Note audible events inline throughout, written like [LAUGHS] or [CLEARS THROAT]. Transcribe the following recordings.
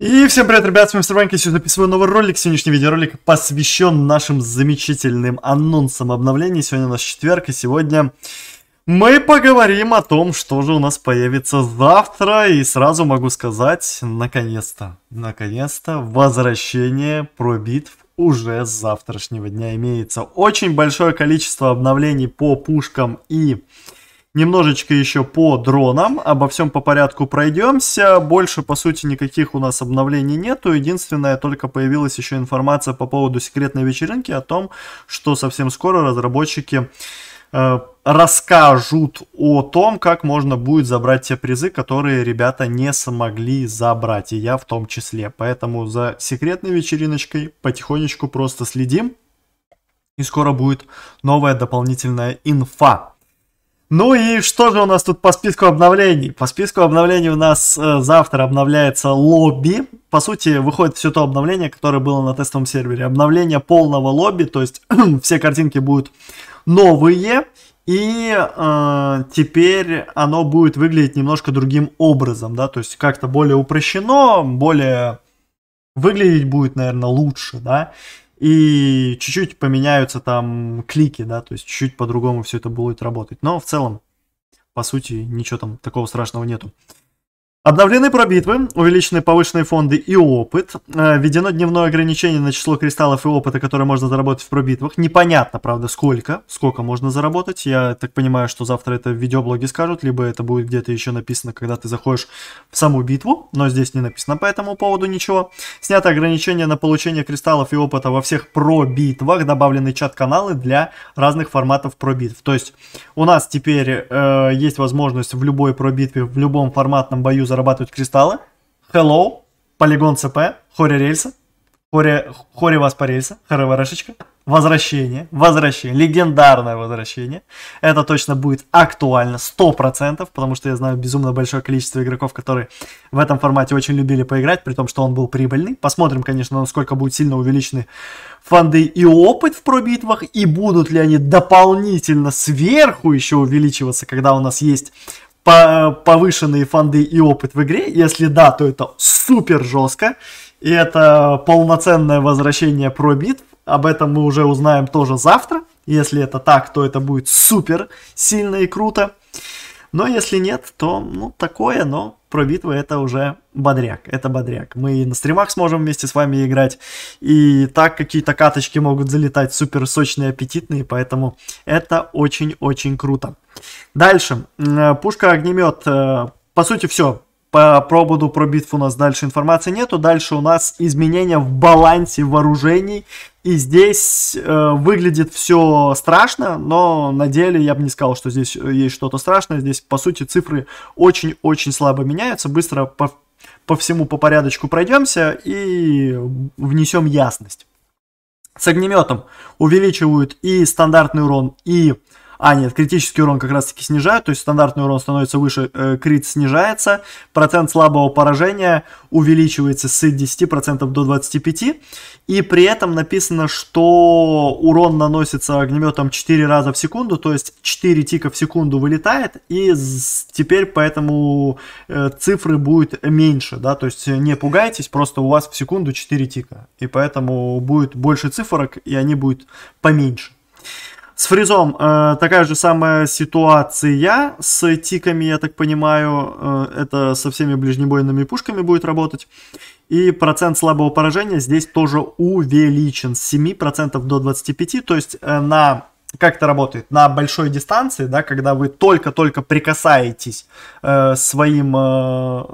И всем привет, ребят, с вами Мистер Банк, я сегодня записываю новый ролик. Сегодняшний видеоролик посвящен нашим замечательным анонсам обновлений. Сегодня у нас четверг, и сегодня мы поговорим о том, что же у нас появится завтра. И сразу могу сказать, наконец-то, наконец-то, возвращение про битв уже с завтрашнего дня имеется. Очень большое количество обновлений по пушкам и... Немножечко еще по дронам, обо всем по порядку пройдемся. Больше, по сути, никаких у нас обновлений нету. Единственное, только появилась еще информация по поводу секретной вечеринки о том, что совсем скоро разработчики э, расскажут о том, как можно будет забрать те призы, которые ребята не смогли забрать, и я в том числе. Поэтому за секретной вечериночкой потихонечку просто следим. И скоро будет новая дополнительная инфа. Ну и что же у нас тут по списку обновлений? По списку обновлений у нас э, завтра обновляется лобби. По сути, выходит все то обновление, которое было на тестовом сервере. Обновление полного лобби, то есть [CLEARS THROAT] все картинки будут новые. И э, теперь оно будет выглядеть немножко другим образом, да, то есть как-то более упрощено, более выглядеть будет, наверное, лучше, да и чуть-чуть поменяются там клики, да, то есть чуть-чуть по-другому все это будет работать. Но в целом, по сути, ничего там такого страшного нету. Обновлены пробитвы, увеличены повышенные фонды и опыт, э, введено дневное ограничение на число кристаллов и опыта, которые можно заработать в пробитвах. Непонятно, правда, сколько, сколько можно заработать. Я так понимаю, что завтра это в видеоблоге скажут, либо это будет где-то еще написано, когда ты заходишь в саму битву, но здесь не написано по этому поводу ничего. Снято ограничение на получение кристаллов и опыта во всех пробитвах, добавлены чат-каналы для разных форматов пробитв. То есть у нас теперь э, есть возможность в любой пробитве, в любом форматном бою зарабатывают кристаллы. Hello, полигон ЦП, хоре рельса, хоре, хоре вас по рельса, хороварешечка. Возвращение, возвращение, легендарное возвращение. Это точно будет актуально, 100%, потому что я знаю безумно большое количество игроков, которые в этом формате очень любили поиграть, при том, что он был прибыльный. Посмотрим, конечно, насколько будут сильно увеличены фонды и опыт в пробитвах, и будут ли они дополнительно сверху еще увеличиваться, когда у нас есть повышенные фанды и опыт в игре? Если да, то это супер жестко. И это полноценное возвращение про битв. Об этом мы уже узнаем тоже завтра. Если это так, то это будет супер сильно и круто. Но если нет, то, ну, такое, но про битвы это уже бодряк, это бодряк. Мы и на стримах сможем вместе с вами играть, и так какие-то каточки могут залетать супер сочные, аппетитные, поэтому это очень-очень круто. Дальше, э, пушка-огнемет, э, по сути, все, по прободу про битв у нас дальше информации нету. Дальше у нас изменения в балансе вооружений и здесь э, выглядит все страшно, но на деле я бы не сказал, что здесь э, есть что-то страшное. Здесь, по сути, цифры очень-очень слабо меняются. Быстро по, по всему по порядочку пройдемся и внесем ясность. С огнеметом увеличивают и стандартный урон, и а, нет, критический урон как раз-таки снижают, то есть стандартный урон становится выше, э, крит снижается, процент слабого поражения увеличивается с 10% до 25%, и при этом написано, что урон наносится огнеметом 4 раза в секунду, то есть 4 тика в секунду вылетает, и теперь поэтому э, цифры будут меньше, да, то есть не пугайтесь, просто у вас в секунду 4 тика, и поэтому будет больше цифрок, и они будут поменьше. С фризом э, такая же самая ситуация. С тиками, я так понимаю, э, это со всеми ближнебойными пушками будет работать. И процент слабого поражения здесь тоже увеличен с 7% до 25%. То есть э, на как это работает? На большой дистанции, да, когда вы только-только прикасаетесь э, своим э,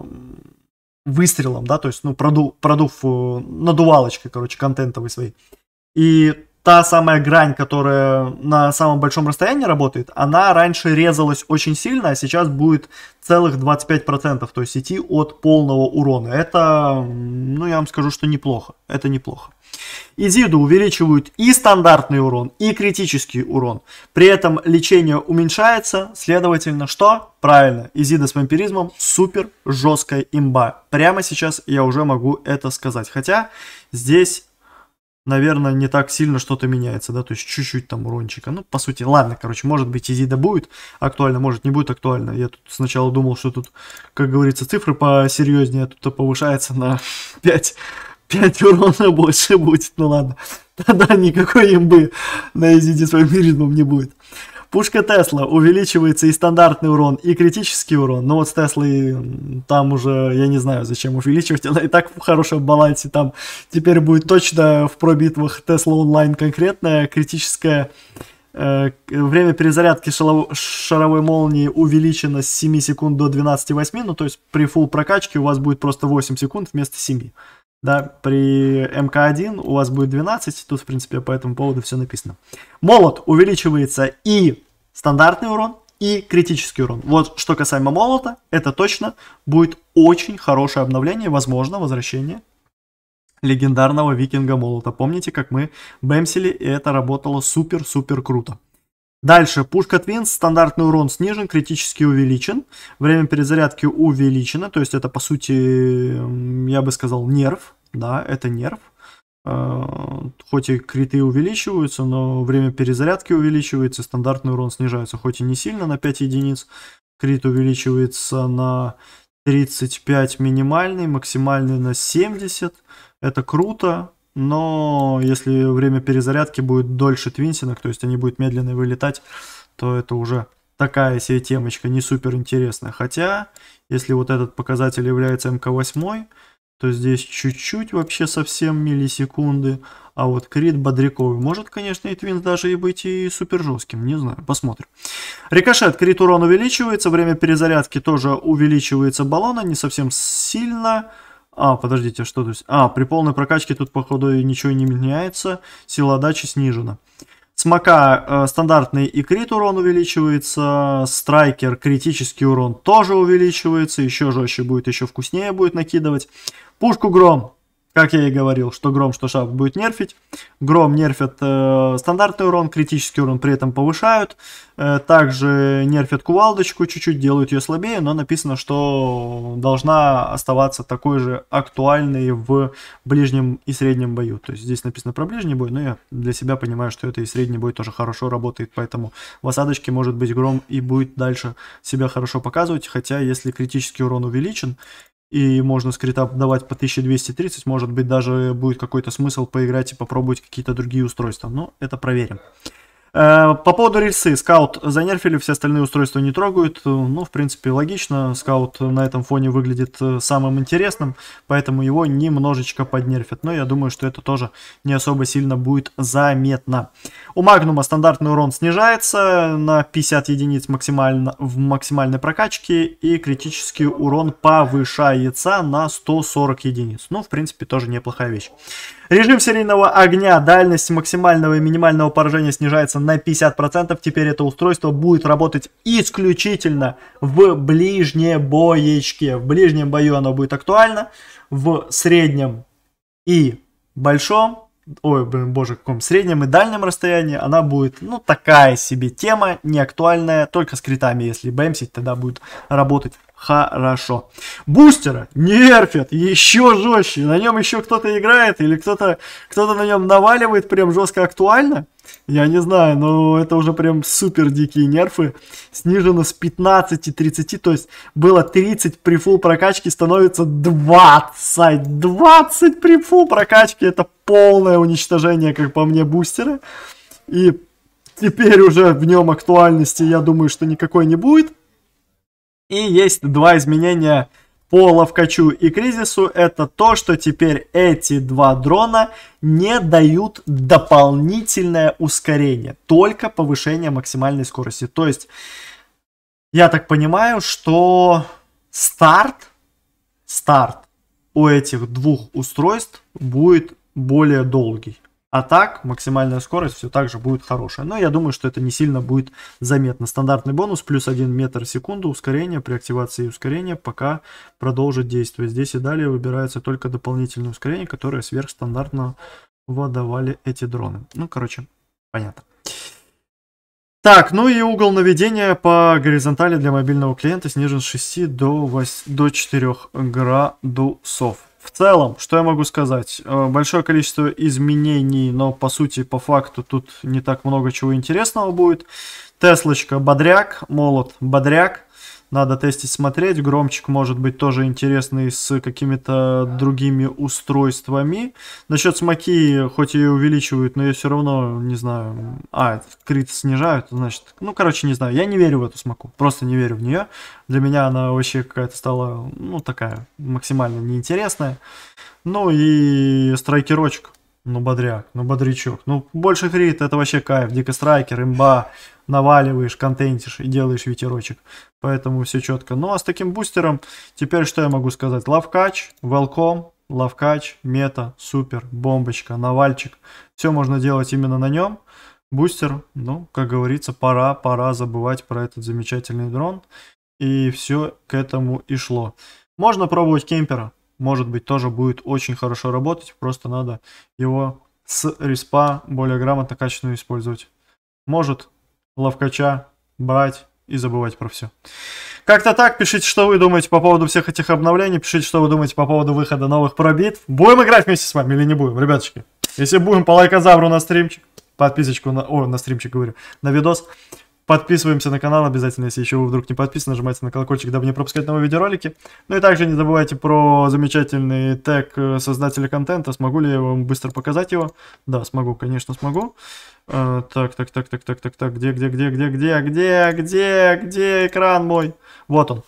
выстрелом, да, то есть, ну, продув, продув э, надувалочкой, короче, контентовой своей. И та самая грань, которая на самом большом расстоянии работает, она раньше резалась очень сильно, а сейчас будет целых 25% то есть сети от полного урона. Это, ну я вам скажу, что неплохо. Это неплохо. Изиду увеличивают и стандартный урон, и критический урон. При этом лечение уменьшается, следовательно, что? Правильно, Изида с вампиризмом супер жесткая имба. Прямо сейчас я уже могу это сказать. Хотя здесь наверное, не так сильно что-то меняется, да, то есть чуть-чуть там урончика. Ну, по сути, ладно, короче, может быть, Изида будет актуально, может, не будет актуально. Я тут сначала думал, что тут, как говорится, цифры посерьезнее, а тут повышается на 5, [LAUGHS] 5 урона [LAUGHS] больше будет. Ну, ладно, тогда [LAUGHS] никакой имбы на Изиде своим миризмом не будет. Пушка Тесла увеличивается и стандартный урон, и критический урон. Но вот с Теслой там уже, я не знаю, зачем увеличивать. Она и так в хорошем балансе. Там теперь будет точно в пробитвах Тесла онлайн конкретная критическая э, Время перезарядки шаровой молнии увеличено с 7 секунд до 12,8, ну то есть при full прокачке у вас будет просто 8 секунд вместо 7 да, при МК1 у вас будет 12, тут, в принципе, по этому поводу все написано. Молот увеличивается и стандартный урон, и критический урон. Вот что касаемо молота, это точно будет очень хорошее обновление, возможно, возвращение легендарного викинга молота. Помните, как мы бэмсили, и это работало супер-супер круто. Дальше, пушка Twins, стандартный урон снижен, критически увеличен, время перезарядки увеличено, то есть это по сути, я бы сказал, нерв, да, это нерв. Э, хоть и криты увеличиваются, но время перезарядки увеличивается, стандартный урон снижается, хоть и не сильно, на 5 единиц. Крит увеличивается на 35 минимальный, максимальный на 70. Это круто но если время перезарядки будет дольше твинсинок, то есть они будут медленно вылетать, то это уже такая себе темочка, не супер интересная. Хотя, если вот этот показатель является МК-8, то здесь чуть-чуть вообще совсем миллисекунды. А вот Крид Бодряковый может, конечно, и Твинс даже и быть и супер жестким, не знаю, посмотрим. Рикошет, Крид урон увеличивается, время перезарядки тоже увеличивается баллона, не совсем сильно. А, подождите, а что то есть? А, при полной прокачке тут, походу, ничего не меняется. Сила отдачи снижена. Смока э, стандартный и крит урон увеличивается, страйкер критический урон тоже увеличивается, еще жестче будет, еще вкуснее будет накидывать. Пушку гром как я и говорил, что Гром, что Шафт будет нерфить. Гром нерфит э, стандартный урон, критический урон при этом повышают. Э, также нерфит кувалдочку, чуть-чуть делают ее слабее, но написано, что должна оставаться такой же актуальной в ближнем и среднем бою. То есть здесь написано про ближний бой, но я для себя понимаю, что это и средний бой тоже хорошо работает, поэтому в осадочке может быть Гром и будет дальше себя хорошо показывать, хотя если критический урон увеличен, и можно скрита давать по 1230, может быть даже будет какой-то смысл поиграть и попробовать какие-то другие устройства, но это проверим. Э, по поводу рельсы. Скаут занерфили, все остальные устройства не трогают. Ну, в принципе, логично. Скаут на этом фоне выглядит э, самым интересным, поэтому его немножечко поднерфят. Но я думаю, что это тоже не особо сильно будет заметно. У Магнума стандартный урон снижается на 50 единиц максимально, в максимальной прокачке и критический урон повышается на 140 единиц. Ну, в принципе, тоже неплохая вещь. Режим серийного огня, дальность максимального и минимального поражения снижается на 50%. Теперь это устройство будет работать исключительно в ближней боечке. В ближнем бою оно будет актуально, в среднем и большом ой, блин, боже, каком среднем и дальнем расстоянии, она будет, ну, такая себе тема, не актуальная, только с критами, если бэмсить, тогда будет работать хорошо. Бустера нерфят еще жестче. На нем еще кто-то играет или кто-то кто на нем наваливает прям жестко актуально. Я не знаю, но это уже прям супер дикие нерфы. Снижено с 15 и 30, то есть было 30 при фул прокачке, становится 20. 20 при фул прокачке, это полное уничтожение, как по мне, бустера. И теперь уже в нем актуальности, я думаю, что никакой не будет. И есть два изменения по Ловкачу и Кризису. Это то, что теперь эти два дрона не дают дополнительное ускорение, только повышение максимальной скорости. То есть, я так понимаю, что старт, старт у этих двух устройств будет более долгий. А так максимальная скорость все так же будет хорошая. Но я думаю, что это не сильно будет заметно. Стандартный бонус плюс 1 метр в секунду ускорение при активации ускорения пока продолжит действовать. Здесь и далее выбираются только дополнительные ускорения, которые сверхстандартно выдавали эти дроны. Ну, короче, понятно. Так, ну и угол наведения по горизонтали для мобильного клиента снижен с 6 до, 8, до 4 градусов. В целом, что я могу сказать? Э, большое количество изменений, но по сути, по факту тут не так много чего интересного будет. Теслочка бодряк, молот бодряк. Надо тестить, смотреть. Громчик может быть тоже интересный с какими-то другими устройствами. Насчет смоки, хоть ее увеличивают, но ее все равно, не знаю... А, крит снижают, значит... Ну, короче, не знаю. Я не верю в эту смоку. Просто не верю в нее. Для меня она вообще какая-то стала, ну, такая максимально неинтересная. Ну и страйкерочек ну, бодряк, ну, бодрячок. Ну, больше хрит, это вообще кайф. Дикострайкер, имба, наваливаешь, контентишь и делаешь ветерочек. Поэтому все четко. Ну, а с таким бустером теперь что я могу сказать? Лавкач, welcome, лавкач, мета, супер, бомбочка, навальчик. Все можно делать именно на нем. Бустер, ну, как говорится, пора, пора забывать про этот замечательный дрон. И все к этому и шло. Можно пробовать кемпера может быть, тоже будет очень хорошо работать. Просто надо его с респа более грамотно, качественно использовать. Может ловкача брать и забывать про все. Как-то так, пишите, что вы думаете по поводу всех этих обновлений, пишите, что вы думаете по поводу выхода новых пробит. Будем играть вместе с вами или не будем, ребяточки? Если будем, по лайкозавру на стримчик, подписочку на... О, на стримчик говорю, на видос. Подписываемся на канал обязательно, если еще вы вдруг не подписаны, нажимайте на колокольчик, дабы не пропускать новые видеоролики. Ну и также не забывайте про замечательный тег э, создателя контента. Смогу ли я вам быстро показать его? Да, смогу, конечно, смогу. Э, так, так, так, так, так, так, так, где, где, где, где, где, где, где, где экран мой? Вот он.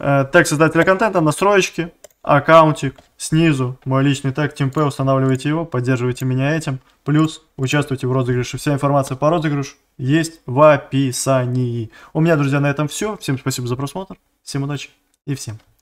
Э, тег создателя контента, настройки, аккаунтик, снизу мой личный тег TeamP, устанавливайте его, поддерживайте меня этим, плюс участвуйте в розыгрыше. Вся информация по розыгрышу есть в описании. У меня, друзья, на этом все. Всем спасибо за просмотр. Всем удачи и всем